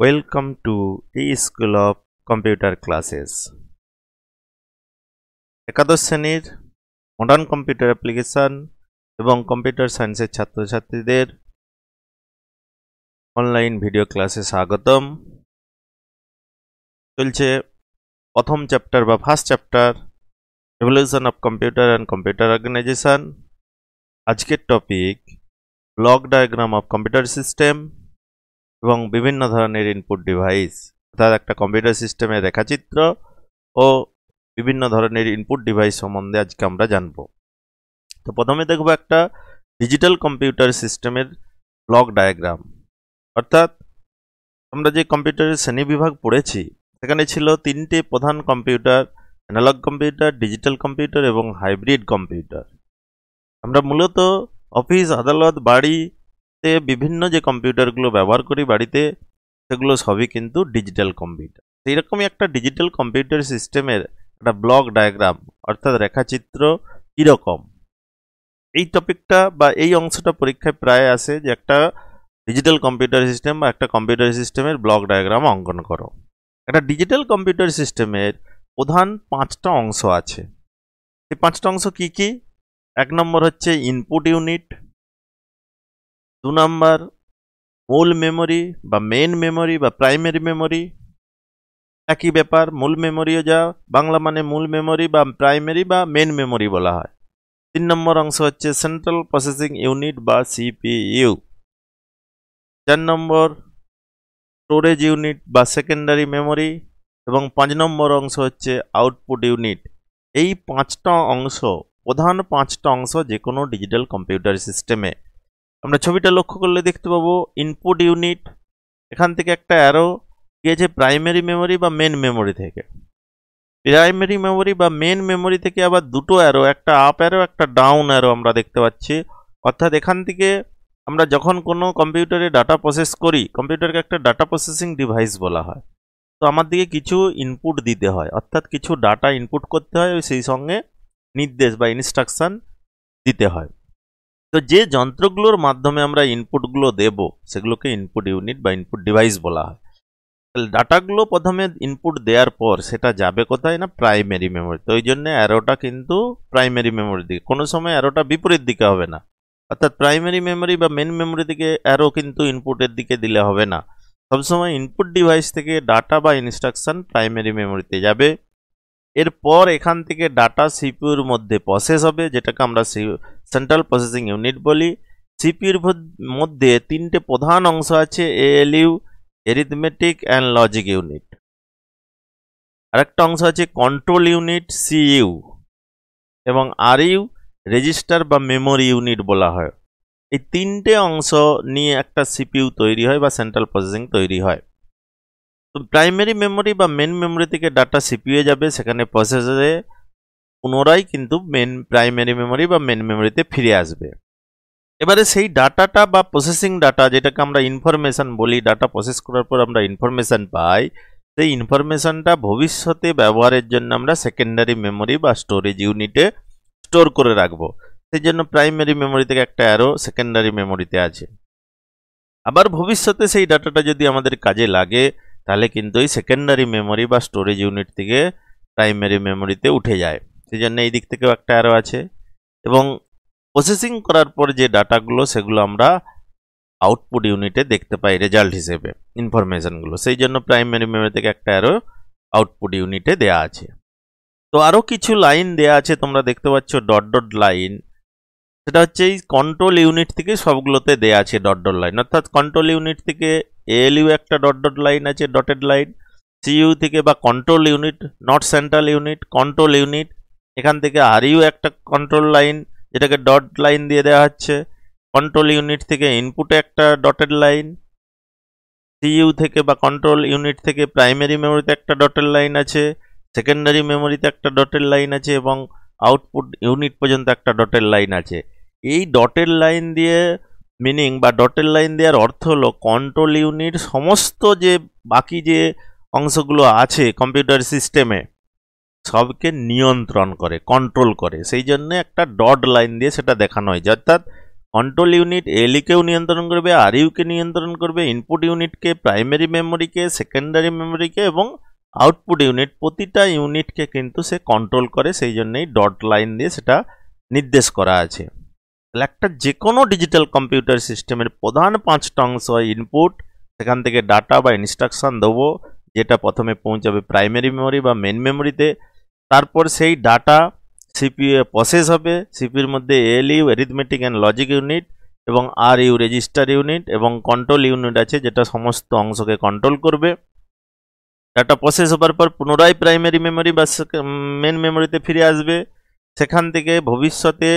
Welcome to the School of Computer Classes. একাদশ শ্রেণীর modern computer application এবং computer সায়েন্সের ছাত্রছাত্রীদের অনলাইন ভিডিও ক্লাসে স্বাগতম চলছে প্রথম চ্যাপ্টার বা first chapter revolution of computer and computer organisation আজকের topic block diagram of computer system এবং বিভিন্ন ধরনের ইনপুট ডিভাইস অর্থাৎ একটা কম্পিউটার সিস্টেমের রেখাচিত্র ও বিভিন্ন ধরনের ইনপুট ডিভাইস সম্বন্ধে আজকে আমরা জানব তো প্রথমে দেখব একটা ডিজিটাল কম্পিউটার সিস্টেমের ব্লক ডায়াগ্রাম অর্থাৎ আমরা যে কম্পিউটারের শ্রেণী বিভাগ পড়েছি সেখানে ছিল তিনটে প্রধান computer analog computer digital computer এবং হাইব্রিড কম্পিউটার আমরা মূলত অফিস আদালত বাড়ি তে বিভিন্ন যে কম্পিউটারগুলো ব্যবহার করি বাড়িতে সেগুলো সবই কিন্তু ডিজিটাল কম্পিউটার সেইরকমই একটা ডিজিটাল কম্পিউটার সিস্টেমের একটা ব্লক ডায়াগ্রাম অর্থাৎ রেখাচিত্র কীরকম এই টপিকটা বা এই অংশটা পরীক্ষায় প্রায় আসে যে একটা ডিজিটাল কম্পিউটার সিস্টেম বা একটা কম্পিউটার সিস্টেমের ব্লক ডায়াগ্রাম অঙ্কন করো একটা ডিজিটাল কম্পিউটার সিস্টেমের প্রধান পাঁচটা অংশ আছে এই পাঁচটা অংশ কি কি এক নম্বর হচ্ছে ইনপুট ইউনিট দু নাম্বার মূল মেমোরি বা মেন মেমোরি বা প্রাইমারি মেমোরি একই ব্যাপার মূল মেমোরিও যা বাংলা মানে মূল মেমোরি বা প্রাইমারি বা মেন মেমোরি বলা হয় তিন নম্বর অংশ হচ্ছে সেন্ট্রাল প্রসেসিং ইউনিট বা সিপিইউ চার নম্বর স্টোরেজ ইউনিট বা সেকেন্ডারি মেমোরি এবং পাঁচ নম্বর অংশ হচ্ছে আউটপুট ইউনিট এই পাঁচটা অংশ প্রধান পাঁচটা অংশ যে কোনো ডিজিটাল কম্পিউটার সিস্টেমে আমরা ছবিটা লক্ষ্য করলে দেখতে পাবো ইনপুট ইউনিট এখান থেকে একটা অ্যারো গিয়েছে প্রাইমারি মেমোরি বা মেন মেমোরি থেকে প্রাইমারি মেমোরি বা মেন মেমোরি থেকে আবার দুটো অ্যারো একটা আপ অ্যারো একটা ডাউন অ্যারো আমরা দেখতে পাচ্ছি অর্থাৎ এখান থেকে আমরা যখন কোনো কম্পিউটারে ডাটা প্রসেস করি কম্পিউটারকে একটা ডাটা প্রসেসিং ডিভাইস বলা হয় তো আমার দিকে কিছু ইনপুট দিতে হয় অর্থাৎ কিছু ডাটা ইনপুট করতে হয় সেই সঙ্গে নির্দেশ বা ইনস্ট্রাকশান দিতে হয় তো যে যন্ত্রগুলোর মাধ্যমে আমরা ইনপুটগুলো দেব সেগুলোকে ইনপুট ইউনিট বা ইনপুট ডিভাইস বলা হয় তাহলে ডাটাগুলো প্রথমে ইনপুট দেওয়ার পর সেটা যাবে কোথায় না প্রাইমারি মেমোরি তো ওই জন্য অ্যারোটা কিন্তু প্রাইমারি মেমোরি দিকে কোনো সময় অ্যারোটা বিপরীত দিকে হবে না অর্থাৎ প্রাইমারি মেমোরি বা মেন মেমোরি দিকে অ্যারো কিন্তু ইনপুটের দিকে দিলে হবে না সবসময় ইনপুট ডিভাইস থেকে ডাটা বা ইনস্ট্রাকশান প্রাইমারি মেমোরিতে যাবে এরপর এখান থেকে ডাটা সিপিউর মধ্যে প্রসেস হবে যেটাকে আমরা সেন্ট্রাল প্রসেসিং ইউনিট বলি সিপিউর মধ্যে তিনটে প্রধান অংশ আছে ALU arithmetic and logic unit আরেকটা অংশ আছে কন্ট্রোল ইউনিট সিইউ এবং আর ইউ রেজিস্টার বা মেমোরি ইউনিট বলা হয় এই তিনটে অংশ নিয়ে একটা সিপিউ তৈরি হয় বা সেন্ট্রাল প্রসেসিং তৈরি হয় তো প্রাইমারি মেমোরি বা মেন মেমোরি থেকে ডাটা সিপিউয়ে যাবে সেখানে প্রসেসরে পুনরায় কিন্তু মেন প্রাইমারি মেমোরি বা মেন মেমোরিতে ফিরে আসবে এবারে সেই ডাটাটা বা প্রসেসিং ডাটা যেটাকে আমরা ইনফরমেশান বলি ডাটা প্রসেস করার পর আমরা ইনফরমেশান পাই সেই ইনফরমেশানটা ভবিষ্যতে ব্যবহারের জন্য আমরা সেকেন্ডারি মেমোরি বা স্টোরেজ ইউনিটে স্টোর করে রাখবো সেই জন্য প্রাইমারি মেমোরি থেকে একটা অ্যারো সেকেন্ডারি মেমোরিতে আছে আবার ভবিষ্যতে সেই ডাটাটা যদি আমাদের কাজে লাগে তাহলে কিন্তু ওই সেকেন্ডারি মেমোরি বা স্টোরেজ ইউনিট থেকে প্রাইমারি মেমোরিতে উঠে যায় সেই জন্য এই দিক থেকেও একটা অ্যারো আছে এবং প্রসেসিং করার পর যে ডাটাগুলো সেগুলো আমরা আউটপুট ইউনিটে দেখতে পাই রেজাল্ট হিসেবে ইনফরমেশানগুলো সেই জন্য প্রাইমারি মেমোরি থেকে একটা অ্যারো আউটপুট ইউনিটে দেয়া আছে তো আরও কিছু লাইন দেয়া আছে তোমরা দেখতে পাচ্ছ ডট ডট লাইন সেটা হচ্ছে এই কন্ট্রোল ইউনিট থেকে সবগুলোতে দেয়া আছে ডট ডট লাইন অর্থাৎ কন্ট্রোল ইউনিট থেকে এএলইউ একটা ডট ডট লাইন আছে ডটেড লাইন সিইউ থেকে বা control unit not central unit control unit এখান থেকে আর ইউ একটা কন্ট্রোল লাইন যেটাকে ডট লাইন দিয়ে দেওয়া হচ্ছে কন্ট্রোল ইউনিট থেকে ইনপুটে একটা ডটেড লাইন সিইউ থেকে বা কন্ট্রোল ইউনিট থেকে প্রাইমারি মেমোরিতে একটা ডটেড লাইন আছে সেকেন্ডারি মেমোরিতে একটা ডটেড লাইন আছে এবং আউটপুট ইউনিট পর্যন্ত একটা ডটেড লাইন আছে এই ডটেড লাইন দিয়ে মিনিং বা ডটেড লাইন দেওয়ার অর্থ হলো কন্ট্রোল ইউনিট সমস্ত যে বাকি যে অংশগুলো আছে কম্পিউটার সিস্টেমে সবকে নিয়ন্ত্রণ করে কন্ট্রোল করে সেই জন্য একটা ডট লাইন দিয়ে সেটা দেখানো হয়েছে অর্থাৎ কন্ট্রোল ইউনিট এলিকেও নিয়ন্ত্রণ করবে আর ইউকে নিয়ন্ত্রণ করবে ইনপুট ইউনিটকে প্রাইমারি মেমোরিকে সেকেন্ডারি মেমোরিকে এবং আউটপুট ইউনিট প্রতিটা ইউনিটকে কিন্তু সে কন্ট্রোল করে সেই জন্যই ডট লাইন দিয়ে সেটা নির্দেশ করা আছে তাহলে একটা যে কোনো ডিজিটাল কম্পিউটার সিস্টেমের প্রধান পাঁচটা অংশ হয় ইনপুট সেখান থেকে ডাটা বা ইনস্ট্রাকশান দেবো যেটা প্রথমে পৌঁছাবে প্রাইমারি মেমোরি বা মেন মেমোরিতে তারপর সেই ডাটা সিপিউ এ প্রসেস হবে সিপিউর মধ্যে U arithmetic and logic unit এবং আর ইউ রেজিস্টার ইউনিট এবং কন্ট্রোল ইউনিট আছে যেটা সমস্ত অংশকে কন্ট্রোল করবে ডাটা প্রসেস হবার পর পুনরায় প্রাইমারি মেমোরি বা মেন মেমোরিতে ফিরে আসবে সেখান থেকে ভবিষ্যতে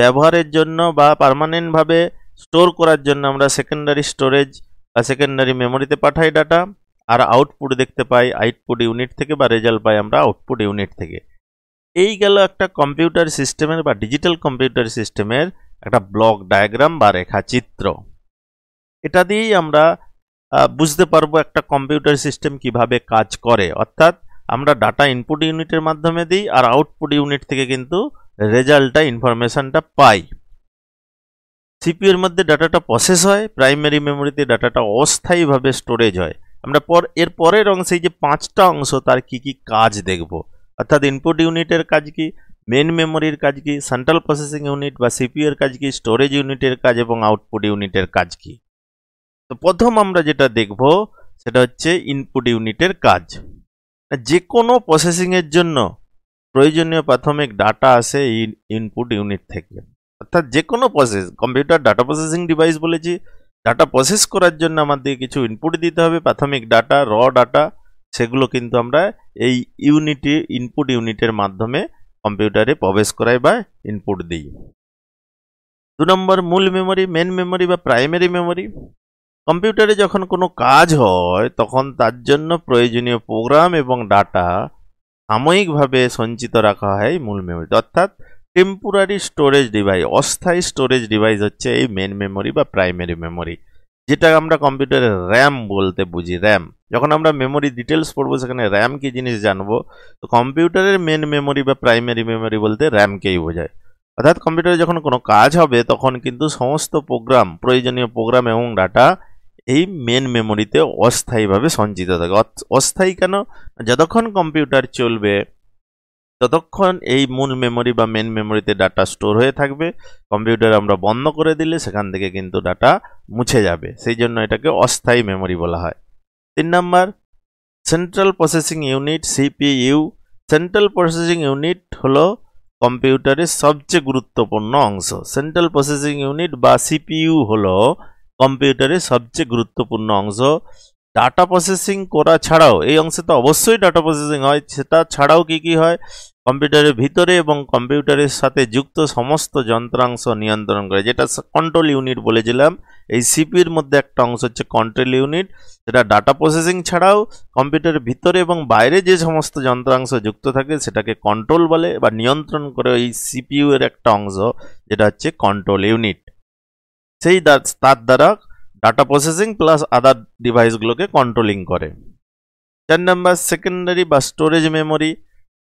ব্যবহারের জন্য বা পারমানেন্টভাবে স্টোর করার জন্য আমরা সেকেন্ডারি স্টোরেজ বা সেকেন্ডারি মেমোরিতে পাঠাই ডাটা আর আউটপুট দেখতে পাই আউটপুট ইউনিট থেকে বা রেজাল্ট পাই আমরা আউটপুট ইউনিট থেকে এই গেল একটা কম্পিউটার সিস্টেমের বা ডিজিটাল কম্পিউটার সিস্টেমের একটা ব্লক ডায়াগ্রাম বা রেখাচিত্র এটা দিয়েই আমরা বুঝতে পারবো একটা কম্পিউটার সিস্টেম কিভাবে কাজ করে অর্থাৎ আমরা ডাটা ইনপুট ইউনিটের মাধ্যমে দিই আর আউটপুট ইউনিট থেকে কিন্তু রেজাল্টটা ইনফরমেশানটা পাই সিপিউর মধ্যে ডাটাটা প্রসেস হয় প্রাইমারি মেমোরিতে ডাটাটা অস্থায়ীভাবে স্টোরেজ হয় আমরা পর এর পরের অংশে যে পাঁচটা অংশ তার কি কি কাজ দেখব অর্থাৎ ইনপুট ইউনিটের কাজ কি মেন মেমোরির কাজ কি সেন্ট্রাল প্রসেসিং ইউনিট বা সিপিউর কাজ কি স্টোরেজ ইউনিটের কাজ এবং আউটপুট ইউনিটের কাজ কি তো প্রথম আমরা যেটা দেখব সেটা হচ্ছে ইনপুট ইউনিটের কাজ যে কোনো প্রসেসিংয়ের জন্য প্রয়োজনীয় প্রাথমিক ডাটা আসে ইনপুট ইউনিট থেকে অর্থাৎ যে কোনো process computer data processing device বলেছি ডাটা প্রসেস করার জন্য আমাদের কিছু ইনপুট দিতে হবে প্রাথমিক ডাটা র ডাটা সেগুলো কিন্তু আমরা এই ইউনিটে ইনপুট ইউনিটের মাধ্যমে কম্পিউটারে প্রবেশ করাই বা ইনপুট দিই দু নম্বর মূল মেমোরি মেন মেমোরি বা প্রাইমারি মেমোরি কম্পিউটারে যখন কোনো কাজ হয় তখন তার জন্য প্রয়োজনীয় প্রোগ্রাম এবং ডাটা সাময়িকভাবে সঞ্চিত রাখা হয় মূল মেমোরি অর্থাৎ টেম্পোরারি স্টোরেজ ডিভাইস অস্থায়ী স্টোরেজ ডিভাইস হচ্ছে এই মেন মেমোরি বা প্রাইমারি মেমোরি যেটা আমরা কম্পিউটারে র্যাম বলতে বুঝি র্যাম যখন আমরা মেমোরি ডিটেলস পড়বো সেখানে র্যাম কী জিনিস জানবো তো কম্পিউটারের মেন মেমোরি বা প্রাইমারি মেমোরি বলতে র্যামকেই বোঝায় অর্থাৎ কম্পিউটারে যখন কোনো কাজ হবে তখন কিন্তু সমস্ত প্রোগ্রাম প্রয়োজনীয় প্রোগ্রাম এবং ডাটা এই মেন মেমোরিতে অস্থায়ীভাবে সঞ্চিত থাকে অস্থায়ী কেন যতক্ষণ কম্পিউটার চলবে ততক্ষণ এই মূল মেমোরি বা মেন মেমোরিতে ডাটা স্টোর হয়ে থাকবে কম্পিউটার আমরা বন্ধ করে দিলে সেখান থেকে কিন্তু ডাটা মুছে যাবে সেই জন্য এটাকে অস্থায়ী মেমোরি বলা হয় তিন number central processing unit CPU central processing unit হলো কম্পিউটারের সবচেয়ে গুরুত্বপূর্ণ অংশ সেন্ট্রাল প্রসেসিং ইউনিট বা সিপিইউ হলো কম্পিউটারের সবচেয়ে গুরুত্বপূর্ণ অংশ ডাটা প্রসেসিং করা ছাড়াও এই অংশে তো অবশ্যই ডাটা প্রসেসিং হয় সেটা ছাড়াও কি কি হয় কম্পিউটারের ভিতরে এবং কম্পিউটারের সাথে যুক্ত সমস্ত যন্ত্রাংশ নিয়ন্ত্রণ করে যেটা কন্ট্রোল ইউনিট বলেছিলাম এই সিপির মধ্যে একটা অংশ হচ্ছে কন্ট্রোল ইউনিট সেটা ডাটা প্রসেসিং ছাড়াও কম্পিউটারের ভিতরে এবং বাইরে যে সমস্ত যন্ত্রাংশ যুক্ত থাকে সেটাকে কন্ট্রোল বলে বা নিয়ন্ত্রণ করে এই সিপিইউ এর একটা অংশ যেটা হচ্ছে কন্ট্রোল ইউনিট সেই তার দ্বারা ডাটা প্রসেসিং প্লাস আদার ডিভাইসগুলোকে কন্ট্রোলিং করে চার নাম্বার সেকেন্ডারি বা স্টোরেজ মেমোরি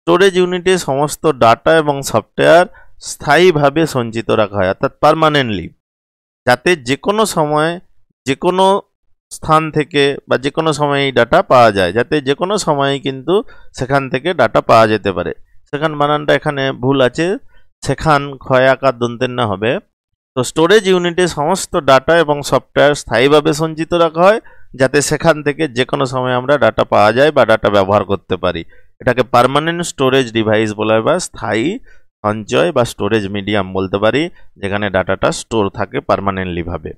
স্টোরেজ ইউনিটে সমস্ত ডাটা এবং সফটওয়্যার স্থায়ীভাবে সঞ্চিত রাখা হয় অর্থাৎ পারমানেন্টলি যাতে যে কোনো সময় যে কোনো স্থান থেকে বা যে কোনো সময় এই ডাটা পাওয়া যায় যাতে যে কোনো সময়ে কিন্তু সেখান থেকে ডাটা পাওয়া যেতে পারে সেখান বানানটা এখানে ভুল আছে সেখান ক্ষয় আকার দন্তের হবে তো স্টোরেজ ইউনিটে সমস্ত ডাটা এবং সফটওয়্যার স্থায়ীভাবে সঞ্চিত রাখা হয় যাতে সেখান থেকে যে কোনো সময় আমরা ডাটা পাওয়া যায় বা ডাটা ব্যবহার করতে পারি এটাকে পারমানেন্ট স্টোরেজ ডিভাইস বলা হয় বা স্থায়ী সঞ্চয় বা স্টোরেজ মিডিয়াম বলতে পারি যেখানে ডাটাটা স্টোর থাকে পারমানেন্টলিভাবে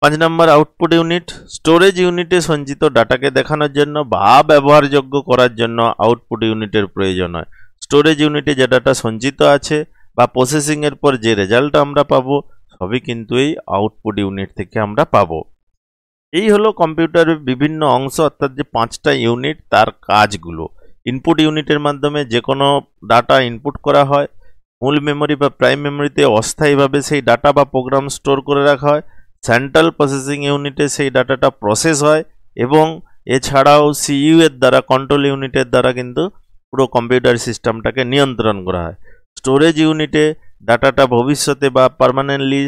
পাঁচ নম্বর আউটপুট ইউনিট স্টোরেজ ইউনিটে সঞ্চিত ডাটাকে দেখানোর জন্য বা ব্যবহারযোগ্য করার জন্য আউটপুট ইউনিটের প্রয়োজন হয় স্টোরেজ ইউনিটে যে ডাটা সঞ্চিত আছে বা প্রসেসিংয়ের পর যে রেজাল্ট আমরা পাবো সবই কিন্তু এই আউটপুট ইউনিট থেকে আমরা পাবো এই হলো কম্পিউটারের বিভিন্ন অংশ অর্থাৎ যে পাঁচটা ইউনিট তার কাজগুলো ইনপুট ইউনিটের মাধ্যমে যে কোনো ডাটা ইনপুট করা হয় মূল মেমোরি বা প্রাইম মেমোরিতে অস্থায়ীভাবে সেই ডাটা বা প্রোগ্রাম স্টোর করে রাখা হয় সেন্ট্রাল প্রসেসিং ইউনিটে সেই ডাটাটা প্রসেস হয় এবং এছাড়াও সিইউ এর দ্বারা কন্ট্রোল ইউনিটের দ্বারা কিন্তু পুরো কম্পিউটার সিস্টেমটাকে নিয়ন্ত্রণ করা হয় স্টোরেজ ইউনিটে ডাটাটা ভবিষ্যতে বা পারমানেন্টলি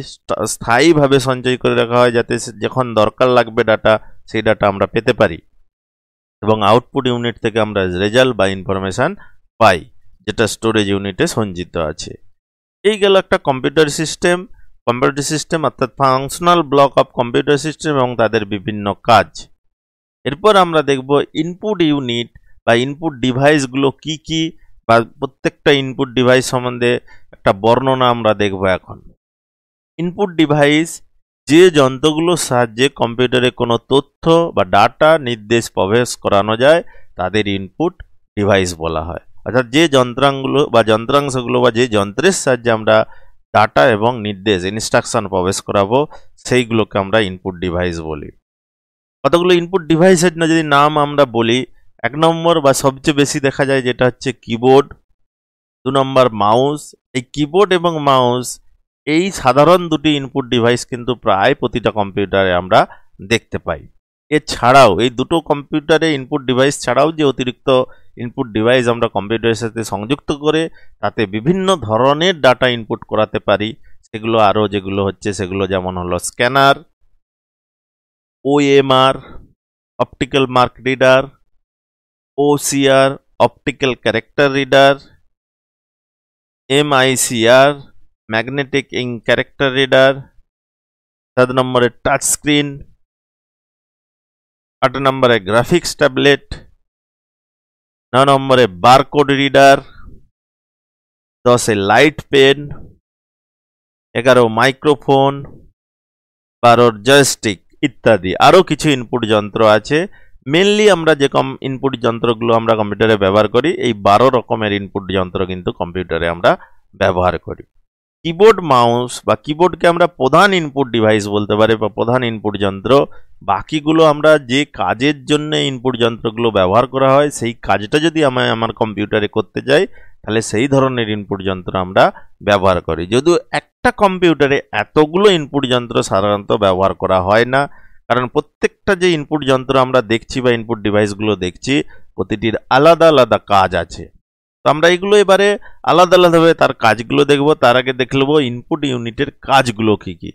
স্থায়ীভাবে সঞ্চয় করে রাখা হয় যাতে যখন দরকার লাগবে ডাটা সেই ডাটা আমরা পেতে পারি এবং আউটপুট ইউনিট থেকে আমরা রেজাল্ট বা ইনফরমেশান পাই যেটা স্টোরেজ ইউনিটে সঞ্চিত আছে এই গেল একটা কম্পিউটার সিস্টেম কম্পিউটার সিস্টেম অর্থাৎ functional block of computer system এবং তাদের বিভিন্ন কাজ এরপর আমরা দেখব ইনপুট ইউনিট বা ইনপুট ডিভাইসগুলো কি কী বা প্রত্যেকটা ইনপুট ডিভাইস সম্বন্ধে একটা বর্ণনা আমরা দেখব এখন ইনপুট ডিভাইস যে যন্ত্রগুলোর সাহায্যে কম্পিউটারে কোনো তথ্য বা ডাটা নির্দেশ প্রবেশ করানো যায় তাদের ইনপুট ডিভাইস বলা হয় অর্থাৎ যে যন্ত্রাংগুলো বা যন্ত্রাংশগুলো বা যে যন্ত্রের সাহায্যে আমরা ডাটা এবং নির্দেশ ইনস্ট্রাকশন প্রবেশ করাবো সেইগুলোকে আমরা ইনপুট ডিভাইস বলি কতগুলো ইনপুট ডিভাইসের যদি নাম আমরা বলি এক নম্বর বা সবচেয়ে বেশি দেখা যায় যেটা হচ্ছে কিবোর্ড দু নম্বর মাউস এই কিবোর্ড এবং মাউস এই সাধারণ দুটি ইনপুট ডিভাইস কিন্তু প্রায় প্রতিটা কম্পিউটারে আমরা দেখতে পাই এছাড়াও এই দুটো কম্পিউটারে ইনপুট ডিভাইস ছাড়াও যে অতিরিক্ত ইনপুট ডিভাইস আমরা কম্পিউটারের সাথে সংযুক্ত করে তাতে বিভিন্ন ধরনের ডাটা ইনপুট করাতে পারি সেগুলো আরও যেগুলো হচ্ছে সেগুলো যেমন হলো scanner OMR optical mark reader OCR, optical character reader, MICR, magnetic ink character reader, সাত নম্বরে টাচ স্ক্রিন আট নম্বরে গ্রাফিক্স ট্যাবলেট ন নম্বরে বারকোড রিডার দশে লাইট পেন এগারো মাইক্রোফোন বারোর জয়স্টিক ইত্যাদি আরও কিছু ইনপুট যন্ত্র আছে মেনলি আমরা যে কম ইনপুট যন্ত্রগুলো আমরা কম্পিউটারে ব্যবহার করি এই বারো রকমের ইনপুট যন্ত্র কিন্তু কম্পিউটারে আমরা ব্যবহার করি কিবোর্ড মাউস বা কিবোর্ডকে আমরা প্রধান ইনপুট ডিভাইস বলতে পারি বা প্রধান ইনপুট যন্ত্র বাকিগুলো আমরা যে কাজের জন্য ইনপুট যন্ত্রগুলো ব্যবহার করা হয় সেই কাজটা যদি আমি আমার কম্পিউটারে করতে যাই তাহলে সেই ধরনের ইনপুট যন্ত্র আমরা ব্যবহার করি যদিও একটা কম্পিউটারে এতগুলো ইনপুট যন্ত্র সাধারণত ব্যবহার করা হয় না কারণ প্রত্যেকটা যে ইনপুট যন্ত্র আমরা দেখছি বা ইনপুট ডিভাইসগুলো দেখছি প্রতিটির আলাদা আলাদা কাজ আছে তো আমরা এগুলো এবারে আলাদা আলাদাভাবে তার কাজগুলো দেখব তার আগে দেখে নেবো ইনপুট ইউনিটের কাজগুলো কী কী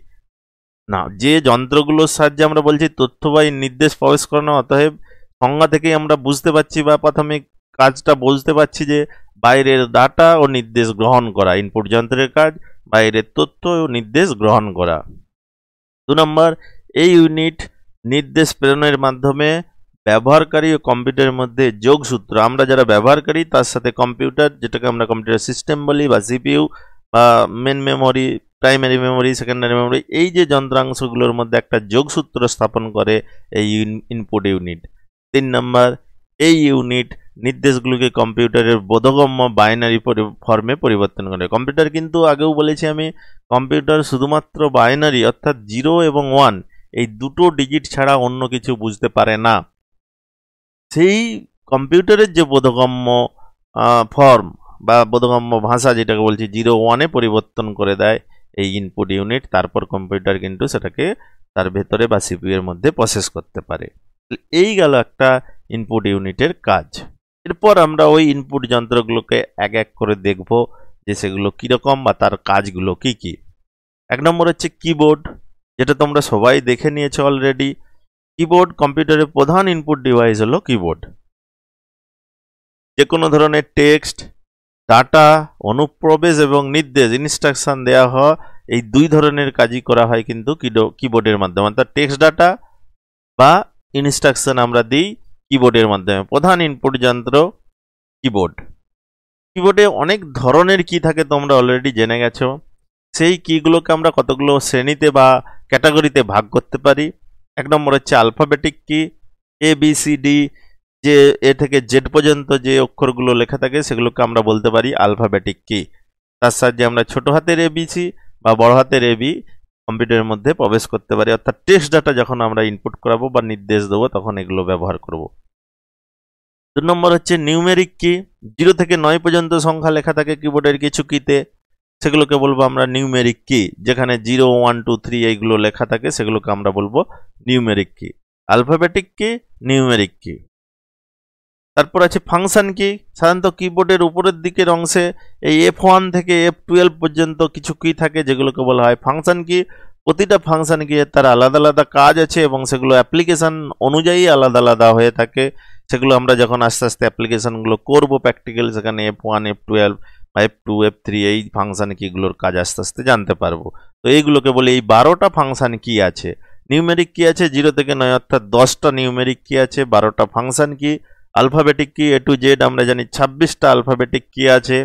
না যে যন্ত্রগুলোর সাহায্যে আমরা বলছি তথ্য বা নির্দেশ প্রবেশ করানো অতএব সংজ্ঞা থেকেই আমরা বুঝতে পারছি বা প্রাথমিক কাজটা বুঝতে পারছি যে বাইরের ডাটা ও নির্দেশ গ্রহণ করা ইনপুট যন্ত্রের কাজ বাইরের তথ্য ও নির্দেশ গ্রহণ করা দু নম্বর এই ইউনিট নির্দেশ প্রেরণের মাধ্যমে ব্যবহারকারী ও কম্পিউটারের মধ্যে যোগসূত্র আমরা যারা ব্যবহারকারী তার সাথে কম্পিউটার যেটাকে আমরা কম্পিউটার সিস্টেম বলি বা সিপিউ বা main memory primary memory secondary memory এই যে যন্ত্রাংশগুলোর মধ্যে একটা যোগসূত্র স্থাপন করে এই ইনপুট ইউনিট তিন নম্বর এই ইউনিট নির্দেশগুলোকে কম্পিউটারের বোধগম্য বাইনারি ফর্মে পরিবর্তন করে কম্পিউটার কিন্তু আগেও বলেছি আমি কম্পিউটার শুধুমাত্র বাইনারি অর্থাৎ জিরো এবং ওয়ান এই দুটো ডিজিট ছাড়া অন্য কিছু বুঝতে পারে না সেই কম্পিউটারের যে বোধগম্য ফর্ম বা বোধগম্য ভাষা যেটাকে বলছি জিরো ওয়ানে পরিবর্তন করে দেয় এই ইনপুট ইউনিট তারপর কম্পিউটার কিন্তু সেটাকে তার ভেতরে বা সিপিউর মধ্যে প্রসেস করতে পারে এই গেল একটা ইনপুট ইউনিটের কাজ এরপর আমরা ওই ইনপুট যন্ত্রগুলোকে এক এক করে দেখব যে সেগুলো কীরকম বা তার কাজগুলো কি কি এক নম্বর হচ্ছে কিবোর্ড যেটা তোমরা সবাই দেখে নিয়েছো অলরেডি কিবোর্ড কম্পিউটারের প্রধান ইনপুট ডিভাইস হলো কিবোর্ড যে কোনো ধরনের টেক্সট ডাটা অনুপ্রবেশ এবং নির্দেশ ইনস্ট্রাকশান দেওয়া হওয়া এই দুই ধরনের কাজই করা হয় কিন্তু কিবোর্ডের মাধ্যমে অর্থাৎ টেক্সট ডাটা বা ইনস্ট্রাকশান আমরা দিই কিবোর্ডের মাধ্যমে প্রধান ইনপুট যন্ত্র কিবোর্ড কিবোর্ডে অনেক ধরনের কি থাকে তোমরা অলরেডি জেনে গেছো সেই কিগুলোকে আমরা কতগুলো শ্রেণীতে বা ক্যাটাগরিতে ভাগ করতে পারি এক নম্বর হচ্ছে আলফাবেটিক কি এ বি সি ডি যে এ থেকে জেড পর্যন্ত যে অক্ষরগুলো লেখা থাকে সেগুলোকে আমরা বলতে পারি আলফাবেটিক কি তার সাহায্যে আমরা ছোট হাতের এ এবিসি বা বড় হাতের এ বি কম্পিউটারের মধ্যে প্রবেশ করতে পারি অর্থাৎ টেস্ট ডাটা যখন আমরা ইনপুট করাবো বা নির্দেশ দেবো তখন এগুলো ব্যবহার করব দু নম্বর হচ্ছে নিউমেরিক কি জিরো থেকে নয় পর্যন্ত সংখ্যা লেখা থাকে কিবোর্ডের কিছু কিতে সেগুলোকে বলবো আমরা নিউমেরিক কি যেখানে জিরো ওয়ান টু থ্রি এইগুলো লেখা থাকে সেগুলোকে আমরা বলবো নিউমেরিক কি আলফাবেটিক কি নিউমেরিক কি তারপর আছে ফাংশান কি সাধারণত কিবোর্ডের উপরের দিকের অংশে এই এফ ওয়ান থেকে এফ টুয়েলভ পর্যন্ত কিছু কি থাকে যেগুলোকে বলা হয় ফাংশান কি প্রতিটা ফাংশান কি তার আলাদা আলাদা কাজ আছে এবং সেগুলো অ্যাপ্লিকেশান অনুযায়ী আলাদা আলাদা হয়ে থাকে সেগুলো আমরা যখন আস্তে আস্তে অ্যাপ্লিকেশানগুলো করবো প্র্যাকটিক্যাল সেখানে F one F twelve F two F three এই ফাংশান কীগুলোর কাজ আস্তে আস্তে জানতে পারবো তো এইগুলোকে বলি এই বারোটা ফাংশান কি আছে নিউমেরিক কি আছে জিরো থেকে নয় অর্থাৎ দশটা নিউমেরিক কি আছে বারোটা ফাংশান কি আলফাবেটিক কি এ টু জেড আমরা জানি ছাব্বিশটা আলফাবেটিক কি আছে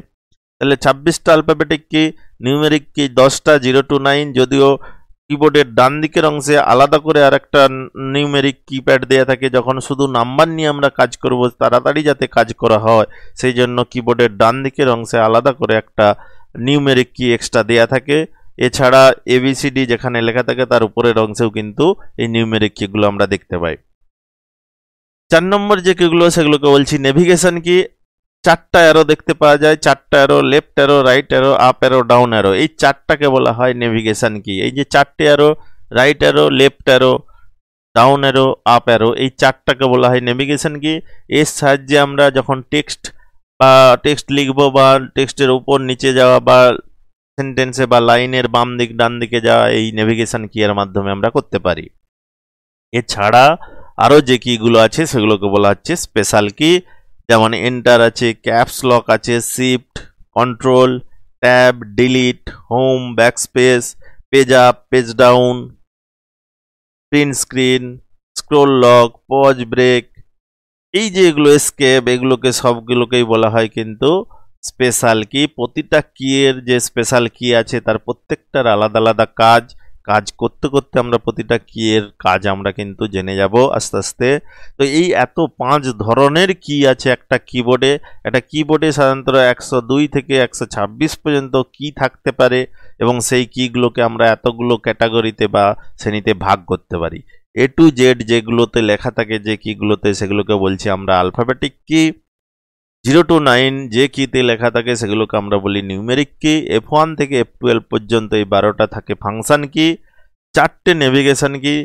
তাহলে ছাব্বিশটা আলফাবেটিক কি নিউমেরিক কি দশটা জিরো টু নাইন যদিও কিবোর্ডের ডান দিকের অংশে আলাদা করে আর একটা নিউমেরিক কিপ্যাড দেওয়া থাকে যখন শুধু নাম্বার নিয়ে আমরা কাজ করব তাড়াতাড়ি যাতে কাজ করা হয় সেই জন্য কিবোর্ডের ডান দিকের অংশে আলাদা করে একটা নিউমেরিক কি এক্সট্রা দেয়া থাকে এছাড়া এবিসিডি যেখানে লেখা থাকে তার উপরের অংশেও কিন্তু এই নিউমেরিক কিগুলো আমরা দেখতে পাই চার নম্বর যে কিগুলো সেগুলোকে বলছি নেভিগেশন কি চারটা অ্যারো দেখতে পাওয়া যায় চারটা arrow left arrow right arrow up arrow down arrow এই চারটাকে বলা হয় নেভিগেশন কি এই যে চারটে arrow right arrow left arrow down arrow up arrow এই চারটাকে বলা হয় নেভিগেশন কি এর সাহায্যে আমরা যখন টেক্সট বা টেক্সট লিখবো বা টেক্সটের উপর নিচে যাওয়া বা সেন্টেন্সে বা লাইনের বাম দিক ডান দিকে যাওয়া এই নেভিগেশন কি এর মাধ্যমে আমরা করতে পারি এছাড়া আরও যে কিগুলো আছে সেগুলোকে বলা হচ্ছে স্পেশাল কি যেমন এন্টার আছে ক্যাপস লক আছে shift control tab delete home backspace page up page down print screen scroll lock pause break এই যে এগুলো স্কেপ এগুলোকে সবগুলোকেই বলা হয় কিন্তু স্পেশাল কি প্রতিটা কিয়ের যে স্পেশাল কি আছে তার প্রত্যেকটার আলাদা আলাদা কাজ কাজ করতে করতে আমরা প্রতিটা কি এর কাজ আমরা কিন্তু জেনে যাব আস্তে আস্তে তো এই এত পাঁচ ধরনের কি আছে একটা কিবোর্ডে একটা কিবোর্ডে সাধারণত একশো দুই থেকে একশো ছাব্বিশ পর্যন্ত কি থাকতে পারে এবং সেই কিগুলোকে আমরা এতগুলো ক্যাটাগরিতে বা শ্রেণীতে ভাগ করতে পারি এ টু জেড যেগুলোতে লেখা থাকে যে কিগুলোতে সেগুলোকে বলছি আমরা আলফাবেটিক কি জিরো টু নাইন যে কীতে লেখা থাকে সেগুলোকে আমরা বলি নিউমেরিক কি এফ ওয়ান থেকে এফ টুয়েলভ পর্যন্ত এই বারোটা থাকে ফাংশান কি চারটে নেভিগেশন কি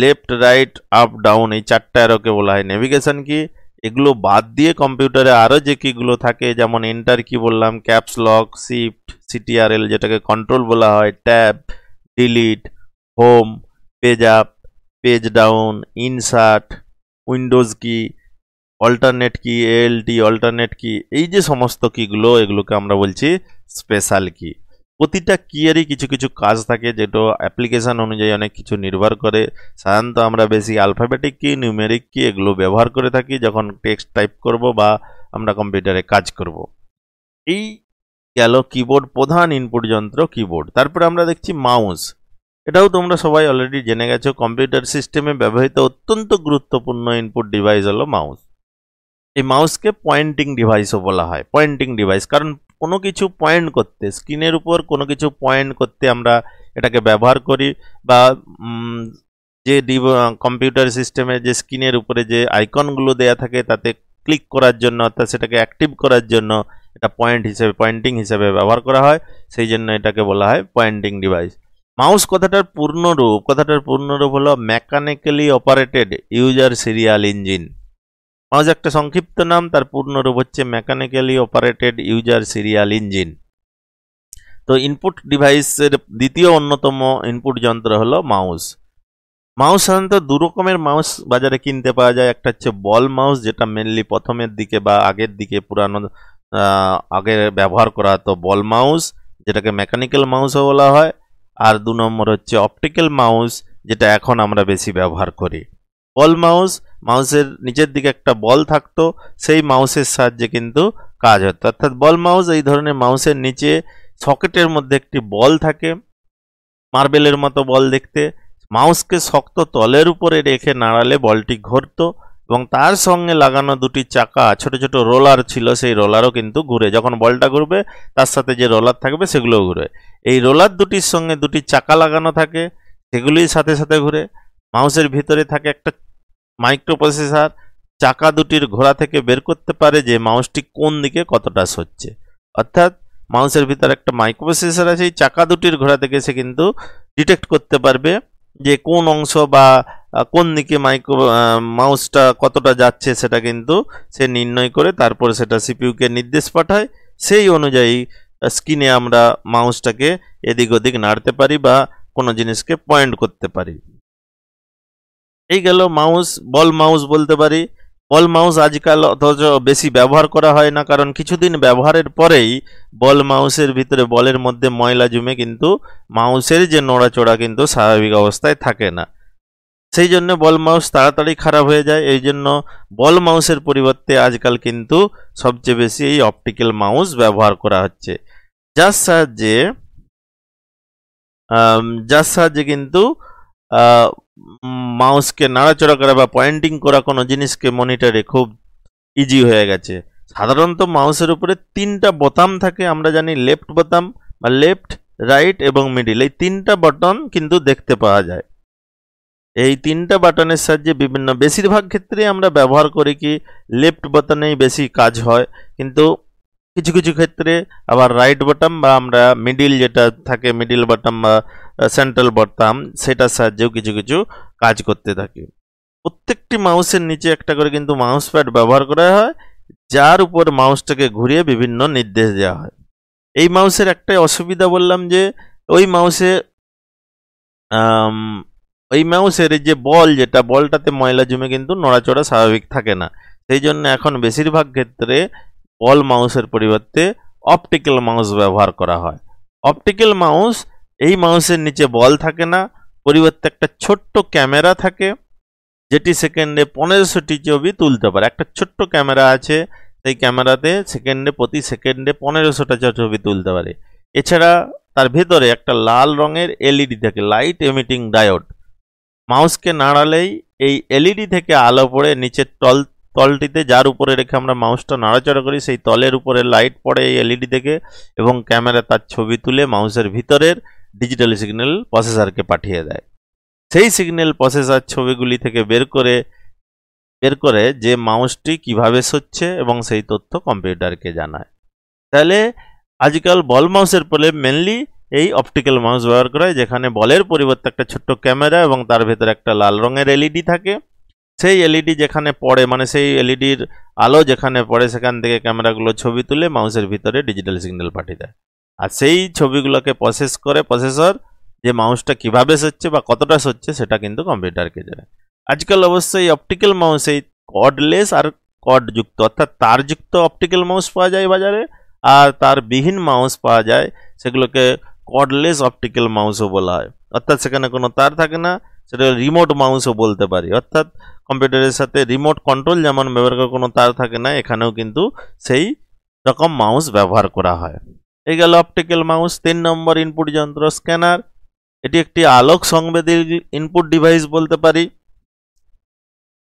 লেফট রাইট আপ ডাউন এই চারটা আরোকে বলা হয় নেভিগেশন কি এগুলো বাদ দিয়ে কম্পিউটারে আরও যে কীগুলো থাকে যেমন এন্টার কি বললাম ক্যাপস লক সিফট সিটিআরএল যেটাকে কন্ট্রোল বলা হয় tab delete home page up page down insert Windows key alternate key ALT alternate key এই যে সমস্ত কিগুলো এগুলোকে আমরা বলছি স্পেশাল কি প্রতিটা কিয়ারই কিছু কিছু কাজ থাকে যেটা অ্যাপ্লিকেশান অনুযায়ী অনেক কিছু নির্ভর করে সাধারণত আমরা বেশি আলফাবেটিক কি নিউমেরিক কি এগুলো ব্যবহার করে থাকি যখন টেক্সট টাইপ করব বা আমরা কম্পিউটারে কাজ করব এই গেল কিবোর্ড প্রধান ইনপুট যন্ত্র কিবোর্ড তারপরে আমরা দেখছি মাউস এটাও তোমরা সবাই অলরেডি জেনে গেছো কম্পিউটার সিস্টেমে ব্যবহৃত অত্যন্ত গুরুত্বপূর্ণ ইনপুট ডিভাইস হলো মাউস এই মাউসকে পয়েন্টিং ডিভাইসও বলা হয় পয়েন্টিং ডিভাইস কারণ কোনো কিছু পয়েন্ট করতে স্ক্রিনের উপর কোনো কিছু পয়েন্ট করতে আমরা এটাকে ব্যবহার করি বা যে কম্পিউটার সিস্টেমে যে স্ক্রিনের উপরে যে আইকনগুলো দেয়া থাকে তাতে ক্লিক করার জন্য অর্থাৎ সেটাকে অ্যাক্টিভ করার জন্য এটা পয়েন্ট হিসেবে পয়েন্টিং হিসেবে ব্যবহার করা হয় সেই জন্য এটাকে বলা হয় পয়েন্টিং ডিভাইস মাউস কথাটার পূর্ণরূপ কথাটার পূর্ণরূপ হলো mechanically operated user serial engine mouse একটা সংক্ষিপ্ত নাম তার পূর্ণরূপ হচ্ছে mechanically operated user serial engine তো ইনপুট ডিভাইসের দ্বিতীয় অন্যতম ইনপুট যন্ত্র হলো মাউস মাউস সাধারণত দু রকমের মাউস বাজারে কিনতে পাওয়া যায় একটা হচ্ছে বল মাউস যেটা মেনলি প্রথমের দিকে বা আগের দিকে পুরানো আগে ব্যবহার করা হতো বল মাউস যেটাকে মেকানিক্যাল মাউসও বলা হয় আর দু নম্বর হচ্ছে অপটিক্যাল মাউস যেটা এখন আমরা বেশি ব্যবহার করি বল মাউস মাউসের নিচের দিকে একটা বল থাকতো সেই মাউসের সাহায্যে কিন্তু কাজ হতো অর্থাৎ বল মাউস এই ধরনের মাউসের নিচে সকেটের মধ্যে একটি বল থাকে মার্বেলের মতো বল দেখতে মাউসকে শক্ত তলের উপরে রেখে নাড়ালে বলটি ঘুরত এবং তার সঙ্গে লাগানো দুটি চাকা ছোট ছোট রোলার ছিল সেই রোলারও কিন্তু ঘুরে যখন বলটা ঘুরবে তার সাথে যে রোলার থাকবে সেগুলোও ঘুরে এই রোলার দুটির সঙ্গে দুটি চাকা লাগানো থাকে সেগুলির সাথে সাথে ঘুরে মাউসের ভিতরে থাকে একটা মাইক্রোপ্রসেসার চাকা দুটির ঘোড়া থেকে বের করতে পারে যে মাউসটি কোন দিকে কতটা সরছে অর্থাৎ মাউসের ভিতরে একটা মাইক্রোপ্রসেসর আছে এই চাকা দুটির ঘোড়া থেকে সে কিন্তু ডিটেক্ট করতে পারবে যে কোন অংশ বা কোন দিকে মাইক্রো মাউসটা কতটা যাচ্ছে সেটা কিন্তু সে নির্ণয় করে তারপর সেটা সিপিউকে নির্দেশ পাঠায় সেই অনুযায়ী স্ক্রিনে আমরা মাউসটাকে এদিক ওদিক নাড়তে পারি বা কোনো জিনিসকে পয়েন্ট করতে পারি এই গেল মাউস বল মাউস বলতে পারি বল মাউস আজকাল অথচ বেশি ব্যবহার করা হয় না কারণ কিছুদিন ব্যবহারের পরেই বল মাউসের ভিতরে বলের মধ্যে ময়লা জুমে কিন্তু মাউসের যে নড়াচড়া কিন্তু স্বাভাবিক অবস্থায় থাকে না সেই জন্য বল মাউস তাড়াতাড়ি খারাপ হয়ে যায় এই জন্য বল মাউসের পরিবর্তে আজকাল কিন্তু সবচেয়ে বেশি এই অপটিক্যাল মাউস ব্যবহার করা হচ্ছে যার সাহায্যে যার সাহায্যে কিন্তু মাউসকে নাড়াচড়া করা বা পয়েন্টিং করা কোনো জিনিসকে মনিটরে খুব ইজি হয়ে গেছে সাধারণত মাউসের উপরে তিনটা বোতাম থাকে আমরা জানি লেফট বোতাম বা লেফট রাইট এবং মিডিল এই তিনটা বাটন কিন্তু দেখতে পাওয়া যায় এই তিনটা বাটনের সাহায্যে বিভিন্ন বেশিরভাগ ক্ষেত্রে আমরা ব্যবহার করি কি লেফট বাটনেই বেশি কাজ হয় কিন্তু কিছু কিছু ক্ষেত্রে আবার রাইট বাটন বা আমরা মিডিল যেটা থাকে মিডিল বাটন বা সেন্ট্রাল বর্তাম সেটার সাহায্যেও কিছু কিছু কাজ করতে থাকি প্রত্যেকটি মাউসের নিচে একটা করে কিন্তু মাউস প্যাড ব্যবহার করা হয় যার উপর মাউসটাকে ঘুরিয়ে বিভিন্ন নির্দেশ দেওয়া হয় এই মাউসের একটাই অসুবিধা বললাম যে ওই মাউসে ওই মাউসের যে বল যেটা বলটাতে ময়লা জমে কিন্তু নড়াচড়া স্বাভাবিক থাকে না সেই জন্য এখন বেশিরভাগ ক্ষেত্রে বল মাউসের পরিবর্তে অপটিক্যাল মাউস ব্যবহার করা হয় অপটিক্যাল মাউস এই মাউসের নিচে বল থাকে না পরিবর্তে একটা ছোট্ট ক্যামেরা থাকে যেটি সেকেন্ডে পনেরোশোটি ছবি তুলতে পারে একটা ছোট্ট ক্যামেরা আছে সেই ক্যামেরাতে সেকেন্ডে প্রতি সেকেন্ডে পনেরোশোটা ছবি তুলতে পারে এছাড়া তার ভেতরে একটা লাল রঙের এলইডি থাকে লাইট এমিটিং ডায়োড মাউসকে নাড়ালেই এই এলইডি থেকে আলো পড়ে নিচের তল তলটিতে যার উপরে রেখে আমরা মাউসটা নাড়াচাড়া করি সেই তলের উপরে লাইট পড়ে এই এলইডি থেকে এবং ক্যামেরা তার ছবি তুলে মাউসের ভিতরের ডিজিটাল সিগন্যাল প্রসেসরকে পাঠিয়ে দেয় সেই সিগন্যাল প্রসেসর ছবিগুলি থেকে বের করে বের করে যে মাউসটি কিভাবে সচ্ছে এবং সেই তথ্য কম্পিউটারকে জানায় তাহলে আজকাল বল মাউসের পরে মেনলি এই অপটিক্যাল মাউস ব্যবহার করা হয় যেখানে বলের পরিবর্তে একটা ছোট্ট ক্যামেরা এবং তার ভেতরে একটা লাল রঙের এলইডি থাকে সেই এলইডি যেখানে পড়ে মানে সেই এলইডির আলো যেখানে পড়ে সেখান থেকে ক্যামেরাগুলো ছবি তুলে মাউসের ভিতরে ডিজিটাল সিগন্যাল পাঠিয়ে দেয় আর সেই ছবিগুলোকে প্রসেস করে প্রসেসর যে মাউসটা কীভাবে সরছে বা কতটা সরছে সেটা কিন্তু কম্পিউটারকে দেবে আজকাল অবশ্যই অপটিক্যাল মাউস এই কডলেস আর কর্ডযুক্ত অর্থাৎ তারযুক্ত অপটিক্যাল মাউস পাওয়া যায় বাজারে আর তার বিহীন মাউস পাওয়া যায় সেগুলোকে কডলেস অপটিক্যাল মাউসও বলা হয় অর্থাৎ সেখানে কোনো তার থাকে না সেটা রিমোট মাউসও বলতে পারি অর্থাৎ কম্পিউটারের সাথে রিমোট কন্ট্রোল যেমন ব্যবহার করে কোনো তার থাকে না এখানেও কিন্তু সেই রকম মাউস ব্যবহার করা হয় এই গেল অপটিক্যাল মাউস তিন নম্বর ইনপুট যন্ত্র স্ক্যানার এটি একটি আলোক সংবেদী ইনপুট ডিভাইস বলতে পারি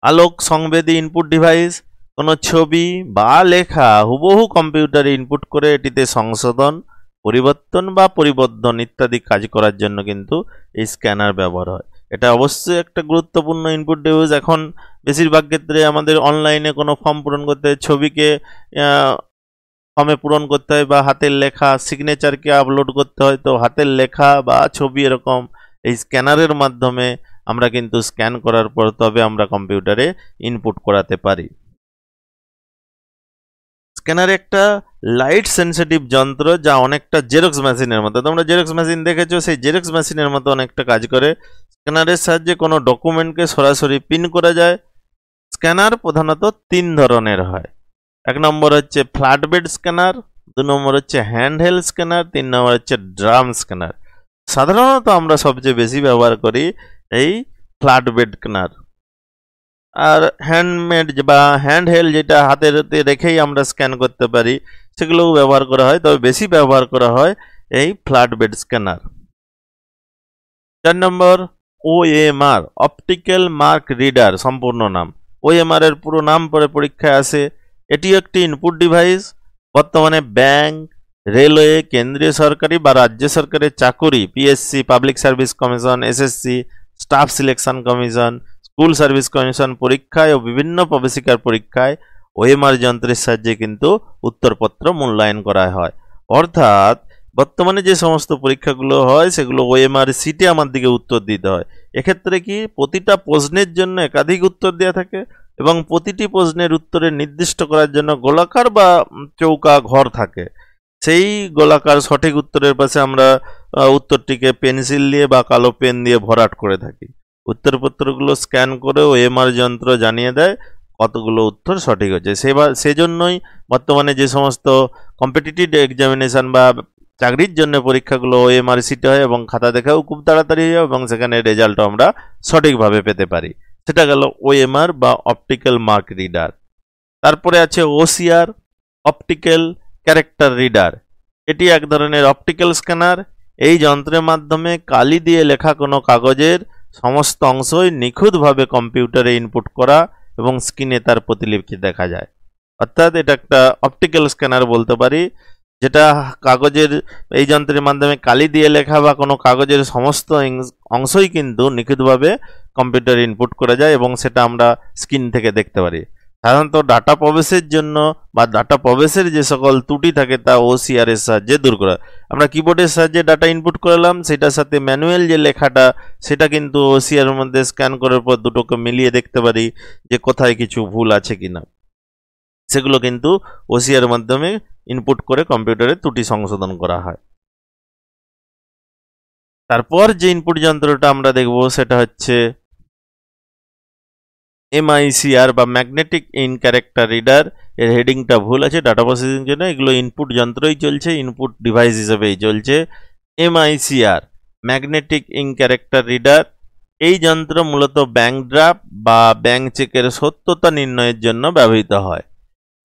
আলোক সংবেদী ইনপুট ডিভাইস কোনো ছবি বা লেখা হুবহু কম্পিউটারে ইনপুট করে এটিতে সংশোধন পরিবর্তন বা পরিবর্ধন ইত্যাদি কাজ করার জন্য কিন্তু এই স্ক্যানার ব্যবহার হয় এটা অবশ্যই একটা গুরুত্বপূর্ণ ইনপুট ডিভাইস এখন বেশিরভাগ ক্ষেত্রে আমাদের অনলাইনে কোনো ফর্ম পূরণ করতে ছবিকে ফর্মে পূরণ করতে হয় বা হাতের লেখা সিগনেচারকে আপলোড করতে হয় তো হাতের লেখা বা ছবি এরকম এই স্ক্যানারের মাধ্যমে আমরা কিন্তু স্ক্যান করার পর তবে আমরা কম্পিউটারে ইনপুট করাতে পারি স্ক্যানার একটা লাইট সেন্সিটিভ যন্ত্র যা অনেকটা জেরক্স মেশিনের মতো তোমরা জেরক্স মেশিন দেখেছো সেই জেরক্স মেশিনের মতো অনেকটা কাজ করে স্ক্যানারের সাহায্যে কোনো ডকুমেন্টকে সরাসরি পিন করা যায় স্ক্যানার প্রধানত তিন ধরনের হয় এক নম্বর হচ্ছে ফ্ল্যাট বেড স্ক্যানার দু নম্বর হচ্ছে হ্যান্ডহেল স্ক্যানার তিন নম্বর হচ্ছে ড্রাম স্ক্যানার সাধারণত আমরা সবচেয়ে বেশি ব্যবহার করি এই ফ্ল্যাট বেড স্ক্যানার আর হ্যান্ডমেড বা হ্যান্ডহেল যেটা হাতের হাতে রেখেই আমরা স্ক্যান করতে পারি সেগুলোও ব্যবহার করা হয় তবে বেশি ব্যবহার করা হয় এই ফ্ল্যাট বেড স্ক্যানার চার number OMR optical mark reader সম্পূর্ণ নাম ও ওএমআর এর পুরো নাম পরে পরীক্ষায় আসে এটি একটি ইনপুট ডিভাইস বর্তমানে ব্যাংক রেলওয়ে কেন্দ্রীয় সরকারি বা রাজ্য সরকারের চাকুরি PSC public service commission SSC staff selection commission school service commission পরীক্ষায় ও বিভিন্ন প্রবেশিকার পরীক্ষায় ওএমআর যন্ত্রের সাহায্যে কিন্তু উত্তরপত্র মূল্যায়ন করা হয় অর্থাৎ বর্তমানে যে সমস্ত পরীক্ষাগুলো হয় সেগুলো ওএমআর সিটে আমার দিকে উত্তর দিতে হয় এক্ষেত্রে কি প্রতিটা প্রশ্নের জন্য একাধিক উত্তর দেওয়া থাকে এবং প্রতিটি প্রশ্নের উত্তরে নির্দিষ্ট করার জন্য গোলাকার বা চৌকা ঘর থাকে সেই গোলাকার সঠিক উত্তরের পাশে আমরা উত্তরটিকে পেন্সিল দিয়ে বা কালো পেন দিয়ে ভরাট করে থাকি উত্তরপত্রগুলো স্ক্যান করে ও এমআর যন্ত্র জানিয়ে দেয় কতগুলো উত্তর সঠিক হচ্ছে সেবার সেজন্যই বর্তমানে যে সমস্ত কম্পিটিটিভ এক্সামিনেশান বা চাকরির জন্য পরীক্ষাগুলো ও সিটে হয় এবং খাতা দেখাও খুব তাড়াতাড়ি হয় এবং সেখানে রেজাল্টও আমরা সঠিকভাবে পেতে পারি সেটা গেল ওএমআর বা অপটিক্যাল মার্ক রিডার তারপরে আছে ওসিআর অপটিক্যাল ক্যারেক্টার রিডার এটি এক ধরনের অপটিক্যাল স্ক্যানার এই যন্ত্রের মাধ্যমে কালি দিয়ে লেখা কোনো কাগজের সমস্ত অংশই নিখুঁতভাবে কম্পিউটারে ইনপুট করা এবং স্ক্রিনে তার প্রতিলিপি দেখা যায় অর্থাৎ এটা একটা অপটিক্যাল স্ক্যানার বলতে পারি যেটা কাগজের এই যন্ত্রের মাধ্যমে কালি দিয়ে লেখা বা কোনো কাগজের সমস্ত অংশই কিন্তু নিখুঁতভাবে কম্পিউটার ইনপুট করা যায় এবং সেটা আমরা স্ক্রিন থেকে দেখতে পারি সাধারণত ডাটা প্রবেশের জন্য বা ডাটা প্রবেশের যে সকল ত্রুটি থাকে তা ওসিআরের সাহায্যে দূর করা আমরা কিবোর্ডের সাহায্যে ডাটা ইনপুট করলাম সেটার সাথে ম্যানুয়াল যে লেখাটা সেটা কিন্তু ওসিআরের মধ্যে স্ক্যান করার পর দুটোকে মিলিয়ে দেখতে পারি যে কোথায় কিছু ভুল আছে কিনা সেগুলো কিন্তু ওসিআর মাধ্যমে ইনপুট করে কম্পিউটারে ত্রুটি সংশোধন করা হয় তারপর যে ইনপুট যন্ত্রটা আমরা দেখব সেটা হচ্ছে এমআইসিআর বা ম্যাগনেটিক ইন ক্যারেক্টার রিডার এর হেডিংটা ভুল আছে ডাটা প্রসেসিং জন্য এগুলো ইনপুট যন্ত্রই চলছে ইনপুট ডিভাইস হিসেবেই চলছে MICR magnetic ink character reader এই যন্ত্র মূলত ব্যাংক ড্রাফট বা ব্যাংক চেকের সত্যতা নির্ণয়ের জন্য ব্যবহৃত হয়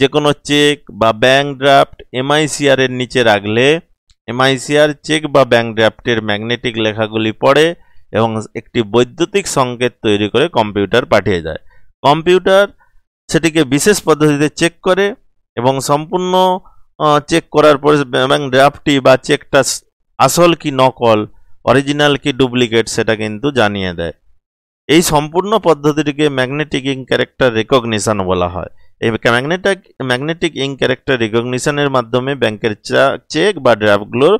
যে কোনো চেক বা ব্যাঙ্ক ড্রাফট এমআইসিআরের নিচে রাখলে এমআইসিআর চেক বা ব্যাঙ্ক ড্রাফটের ম্যাগনেটিক লেখাগুলি পড়ে এবং একটি বৈদ্যুতিক সংকেত তৈরি করে কম্পিউটার পাঠিয়ে দেয় কম্পিউটার সেটিকে বিশেষ পদ্ধতিতে চেক করে এবং সম্পূর্ণ চেক করার পরে ব্যাঙ্ক ড্রাফটটি বা চেকটা আসল কি নকল অরিজিনাল কি ডুপ্লিকেট সেটা কিন্তু জানিয়ে দেয় এই সম্পূর্ণ পদ্ধতিটিকে ম্যাগনেটিকিং ক্যারেক্টার রেকগনিশন বলা হয় এই ম্যাগনেটিক ম্যাগনেটিক ইং ক্যারেক্টার রিকগনিশনের মাধ্যমে ব্যাংকের চেক বা ড্রাফটগুলোর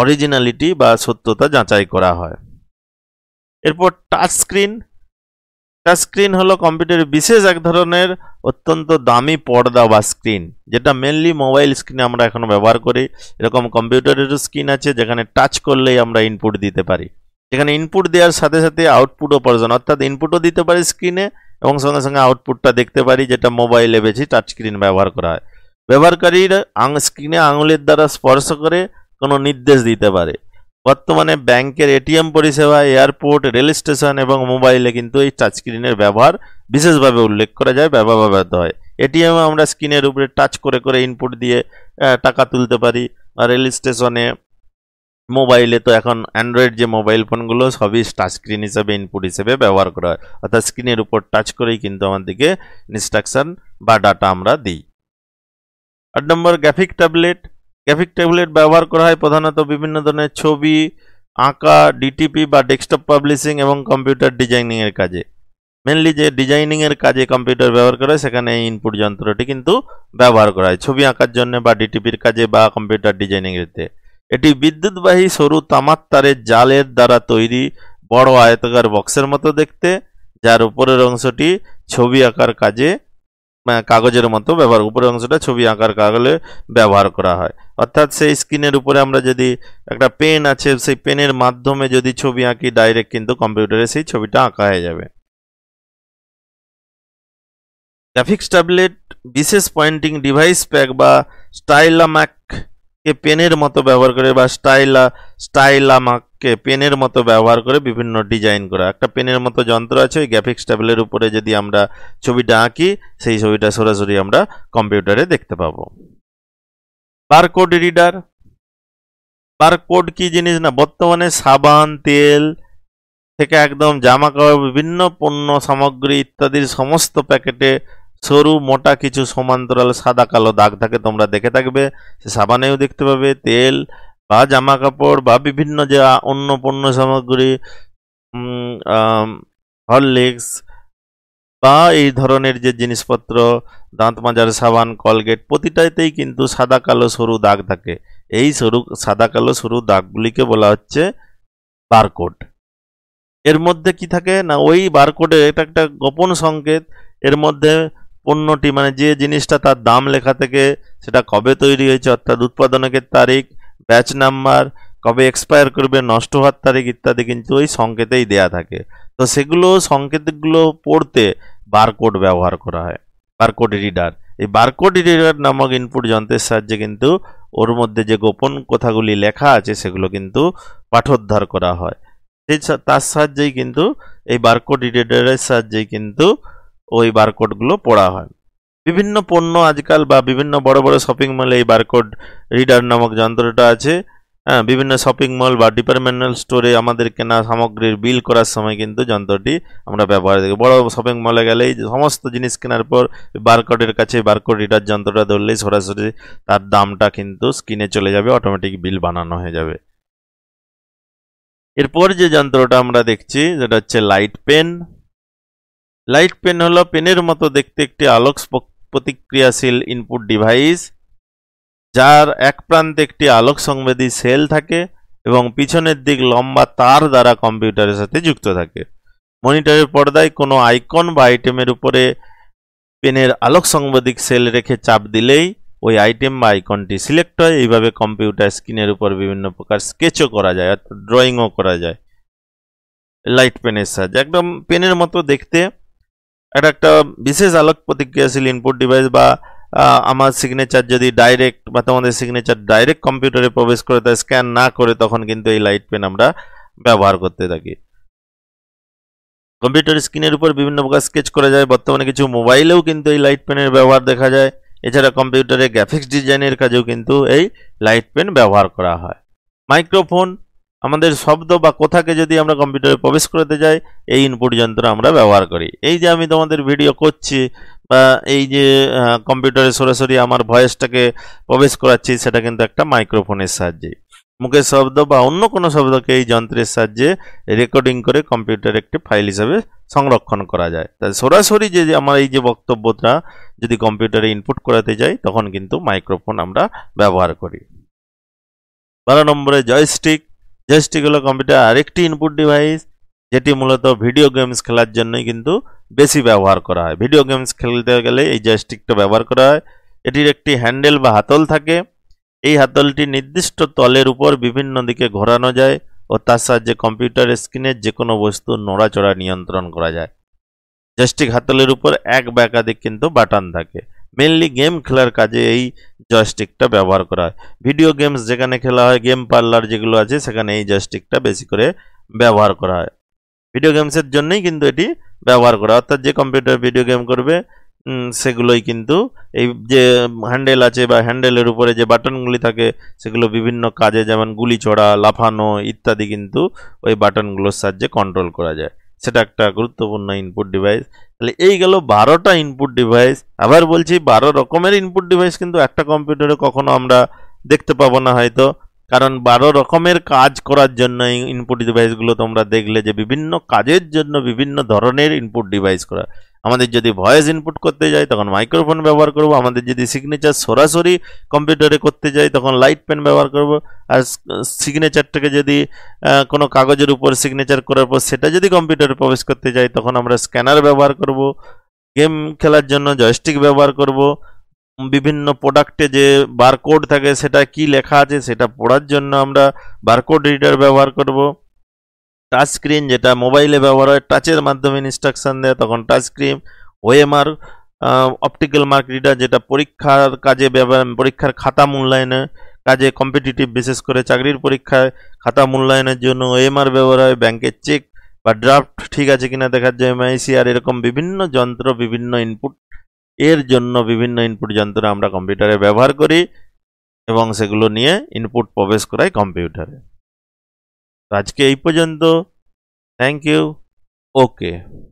অরিজিনালিটি বা সত্যতা যাচাই করা হয় এরপর টাচ স্ক্রিন টাচ স্ক্রিন হলো কম্পিউটারের বিশেষ এক ধরনের অত্যন্ত দামি পর্দা বা স্ক্রিন যেটা মেনলি মোবাইল স্ক্রিনে আমরা এখনো ব্যবহার করি এরকম কম্পিউটারেরও স্ক্রিন আছে যেখানে টাচ করলেই আমরা ইনপুট দিতে পারি যেখানে ইনপুট দেওয়ার সাথে সাথে আউটপুটও প্রয়োজন অর্থাৎ ইনপুটও দিতে পারি স্ক্রিনে এবং সঙ্গে সঙ্গে আউটপুটটা দেখতে পারি যেটা মোবাইলে বেশি টাচ স্ক্রিন ব্যবহার করা হয় ব্যবহারকারীর আং স্ক্রিনে আঙুলের দ্বারা স্পর্শ করে কোনো নির্দেশ দিতে পারে বর্তমানে ব্যাংকের এটিএম পরিষেবা এয়ারপোর্ট রেল স্টেশন এবং মোবাইলে কিন্তু এই টাচ স্ক্রিনের ব্যবহার বিশেষভাবে উল্লেখ করা যায় ব্যবহার হয় এটিএম আমরা স্ক্রিনের উপরে টাচ করে করে ইনপুট দিয়ে টাকা তুলতে পারি রেল স্টেশনে মোবাইলে তো এখন অ্যান্ড্রয়েড যে মোবাইল ফোনগুলো সবই টাচ স্ক্রিন হিসাবে ইনপুট হিসেবে ব্যবহার করা হয় অর্থাৎ স্ক্রিনের উপর টাচ করেই কিন্তু আমাদেরকে ইনস্ট্রাকশান বা ডাটা আমরা দিই আট number graphic tablet graphic tablet ব্যবহার করা হয় প্রধানত বিভিন্ন ধরনের ছবি আঁকা ডিটিপি বা ডেস্কটপ পাবলিশিং এবং কম্পিউটার ডিজাইনিংয়ের কাজে মেনলি যে ডিজাইনিংয়ের কাজে কম্পিউটার ব্যবহার করা হয় সেখানে এই ইনপুট যন্ত্রটি কিন্তু ব্যবহার করা হয় ছবি আঁকার জন্য বা ডিটিপির কাজে বা কম্পিউটার ডিজাইনিংয়েরতে এটি বিদ্যুৎবাহী সরু তামাক তারের জালের দ্বারা তৈরি বড় আয়তাকার বক্সের মতো দেখতে যার উপরের অংশটি ছবি আঁকার কাজে মানে কাগজের মতো ব্যবহার উপরের অংশটা ছবি আঁকার কাগজে ব্যবহার করা হয় অর্থাৎ সেই স্ক্রিনের উপরে আমরা যদি একটা পেন আছে সেই পেনের মাধ্যমে যদি ছবি আঁকি ডাইরেক্ট কিন্তু কম্পিউটারে সেই ছবিটা আঁকা হয়ে যাবে গ্রাফিক্স ট্যাবলেট বিশেষ পয়েন্টিং ডিভাইস প্যাক বা স্টাইলাম্যাক কে পেনের মতো ব্যবহার করে বা স্টাইলা স্টাইলামাককে পেনের মতো ব্যবহার করে বিভিন্ন ডিজাইন করা একটা পেনের মতো যন্ত্র আছে ওই গ্রাফিক্স টেবিলের উপরে যদি আমরা ছবিটা আঁকি সেই ছবিটা সরাসরি আমরা কম্পিউটারে দেখতে পাবো বারকোড রিডার বারকোড কি জিনিস না বর্তমানে সাবান তেল থেকে একদম জামা কাপড় বিভিন্ন পণ্য সামগ্রী ইত্যাদির সমস্ত প্যাকেটে সরু মোটা কিছু সমান্তরাল সাদা কালো দাগ থাকে তোমরা দেখে থাকবে সে সাবানেও দেখতে পাবে তেল বা জামা কাপড় বা বিভিন্ন যে অন্য পণ্য সামগ্রী হরলিক্স বা এই ধরনের যে জিনিসপত্র দাঁত মাজার সাবান কলগেট প্রতিটাতেই কিন্তু সাদা কালো সরু দাগ থাকে এই সরু সাদা কালো সরু দাগগুলিকে বলা হচ্ছে বারকোড এর মধ্যে কি থাকে না ওই বারকোডে এটা একটা গোপন সংকেত এর মধ্যে পণ্যটি মানে যে জিনিসটা তার দাম লেখা থেকে সেটা কবে তৈরি হয়েছে অর্থাৎ উৎপাদনকের তারিখ ব্যাচ নাম্বার কবে এক্সপায়ার করবে নষ্ট হওয়ার তারিখ ইত্যাদি কিন্তু ওই সংকেতেই দেয়া থাকে তো সেগুলো সংকেতগুলো পড়তে বারকোড ব্যবহার করা হয় বারকোড রিডার এই বারকোড রিডার নামক ইনপুট যন্ত্রের সাহায্যে কিন্তু ওর মধ্যে যে গোপন কথাগুলি লেখা আছে সেগুলো কিন্তু পাঠোদ্ধার করা হয় সেই তার সাহায্যেই কিন্তু এই বারকোড রিডারের সাহায্যেই কিন্তু ওই বারকোডগুলো পড়া হয় বিভিন্ন পণ্য আজকাল বা বিভিন্ন বড় বড় শপিং মলে এই বারকোড রিডার নামক যন্ত্রটা আছে হ্যাঁ বিভিন্ন শপিং মল বা ডিপার্টমেন্টাল স্টোরে আমাদের কেনা সামগ্রীর বিল করার সময় কিন্তু যন্ত্রটি আমরা ব্যবহার দেখি বড় শপিং মলে গেলেই সমস্ত জিনিস কেনার পর বারকোডের কাছে বারকোড রিডার যন্ত্রটা ধরলেই সরাসরি তার দামটা কিন্তু স্ক্রিনে চলে যাবে অটোমেটিক বিল বানানো হয়ে যাবে এরপর যে যন্ত্রটা আমরা দেখছি যেটা হচ্ছে লাইট পেন লাইট পেন হলো পেনের মতো দেখতে একটি আলোক প্রতিক্রিয়াশীল ইনপুট ডিভাইস যার এক প্রান্তে একটি আলোক সংবেদী সেল থাকে এবং পিছনের দিক লম্বা তার দ্বারা কম্পিউটারের সাথে যুক্ত থাকে মনিটরের পর্দায় কোনো আইকন বা আইটেমের উপরে পেনের আলোক সংবেদিক সেল রেখে চাপ দিলেই ওই আইটেম বা আইকনটি সিলেক্ট হয় এইভাবে কম্পিউটার স্ক্রিনের উপর বিভিন্ন প্রকার স্কেচও করা যায় অর্থাৎ ড্রয়িংও করা যায় লাইট পেনের সাহায্যে একদম পেনের মতো দেখতে এটা একটা বিশেষ আলোক প্রতিক্রিয়াশীল ইনপুট ডিভাইস বা আমার সিগনেচার যদি ডাইরেক্ট বা তোমাদের সিগনেচার ডাইরেক্ট কম্পিউটারে প্রবেশ করে তা স্ক্যান না করে তখন কিন্তু এই লাইট পেন আমরা ব্যবহার করতে থাকি কম্পিউটার স্ক্রিনের উপর বিভিন্ন প্রকার স্কেচ করা যায় বর্তমানে কিছু মোবাইলেও কিন্তু এই লাইট পেনের ব্যবহার দেখা যায় এছাড়া কম্পিউটারে গ্রাফিক্স ডিজাইনের কাজেও কিন্তু এই লাইট পেন ব্যবহার করা হয় মাইক্রোফোন আমাদের শব্দ বা কোথাকে যদি আমরা কম্পিউটারে প্রবেশ করতে যাই এই ইনপুট যন্ত্র আমরা ব্যবহার করি এই যে আমি তোমাদের ভিডিও করছি বা এই যে কম্পিউটারে সরাসরি আমার ভয়েসটাকে প্রবেশ করাচ্ছি সেটা কিন্তু একটা মাইক্রোফোনের সাহায্যে মুখের শব্দ বা অন্য কোনো শব্দকে এই যন্ত্রের সাহায্যে রেকর্ডিং করে কম্পিউটার একটি ফাইল হিসাবে সংরক্ষণ করা যায় তাই সরাসরি যে আমার এই যে বক্তব্যটা যদি কম্পিউটারে ইনপুট করাতে যাই তখন কিন্তু মাইক্রোফোন আমরা ব্যবহার করি বারো নম্বরে জয়স্টিক জয়স্টিক হলো কম্পিউটার আরেকটি ইনপুট ডিভাইস যেটি মূলত ভিডিও গেমস খেলার জন্যই কিন্তু বেশি ব্যবহার করা হয় ভিডিও গেমস খেলতে গেলে এই জয়স্টিকটা ব্যবহার করা হয় এটির একটি হ্যান্ডেল বা হাতল থাকে এই হাতলটি নির্দিষ্ট তলের উপর বিভিন্ন দিকে ঘোরানো যায় ও তার সাহায্যে কম্পিউটার স্ক্রিনের যে কোনো বস্তু নড়াচড়া নিয়ন্ত্রণ করা যায় জয়স্টিক হাতলের উপর এক বা একাধিক কিন্তু বাটন থাকে মেনলি গেম খেলার কাজে এই জয়স্টিকটা ব্যবহার করা হয় ভিডিও গেমস যেখানে খেলা হয় গেম পার্লার যেগুলো আছে সেখানে এই জয়স্টিকটা বেশি করে ব্যবহার করা হয় ভিডিও গেমসের জন্যই কিন্তু এটি ব্যবহার করা হয় অর্থাৎ যে কম্পিউটার ভিডিও গেম করবে সেগুলোই কিন্তু এই যে হ্যান্ডেল আছে বা হ্যান্ডেলের উপরে যে বাটনগুলি থাকে সেগুলো বিভিন্ন কাজে যেমন গুলি ছড়া লাফানো ইত্যাদি কিন্তু ওই বাটনগুলোর সাহায্যে কন্ট্রোল করা যায় সেটা একটা গুরুত্বপূর্ণ ইনপুট ডিভাইস তাহলে এই গেল বারোটা ইনপুট ডিভাইস আবার বলছি বারো রকমের ইনপুট ডিভাইস কিন্তু একটা কম্পিউটারে কখনো আমরা দেখতে পাবো না হয়তো কারণ বারো রকমের কাজ করার জন্য ইনপুট ডিভাইসগুলো তোমরা দেখলে যে বিভিন্ন কাজের জন্য বিভিন্ন ধরনের ইনপুট ডিভাইস করা আমাদের যদি ভয়েস ইনপুট করতে যাই তখন মাইক্রোফোন ব্যবহার করব আমাদের যদি সিগনেচার সরাসরি কম্পিউটারে করতে যাই তখন লাইট পেন ব্যবহার করব আর সিগনেচারটাকে যদি কোনো কাগজের উপর সিগনেচার করার পর সেটা যদি কম্পিউটারে প্রবেশ করতে যাই তখন আমরা স্ক্যানার ব্যবহার করব গেম খেলার জন্য জয়স্টিক ব্যবহার করব বিভিন্ন প্রোডাক্টে যে বারকোড থাকে সেটা কি লেখা আছে সেটা পড়ার জন্য আমরা বারকোড রিডার ব্যবহার করব টাচ স্ক্রিন যেটা মোবাইলে ব্যবহার হয় টাচের মাধ্যমে ইনস্ট্রাকশান দেয় তখন touch screen OMR optical mark reader যেটা পরীক্ষার কাজে ব্যবহার পরীক্ষার খাতা মূল্যায়নে কাজে কম্পিটিটিভ বিশেষ করে চাকরির পরীক্ষায় খাতা মূল্যায়নের জন্য ওএমআর ব্যবহার হয় ব্যাংকের চেক বা ড্রাফট ঠিক আছে কিনা দেখার জন্য এমআইসিআর এরকম বিভিন্ন যন্ত্র বিভিন্ন ইনপুট এর জন্য বিভিন্ন ইনপুট যন্ত্র আমরা কম্পিউটারে ব্যবহার করি এবং সেগুলো নিয়ে ইনপুট প্রবেশ করাই কম্পিউটারে तो आज के पर्यत थैंक यू ओके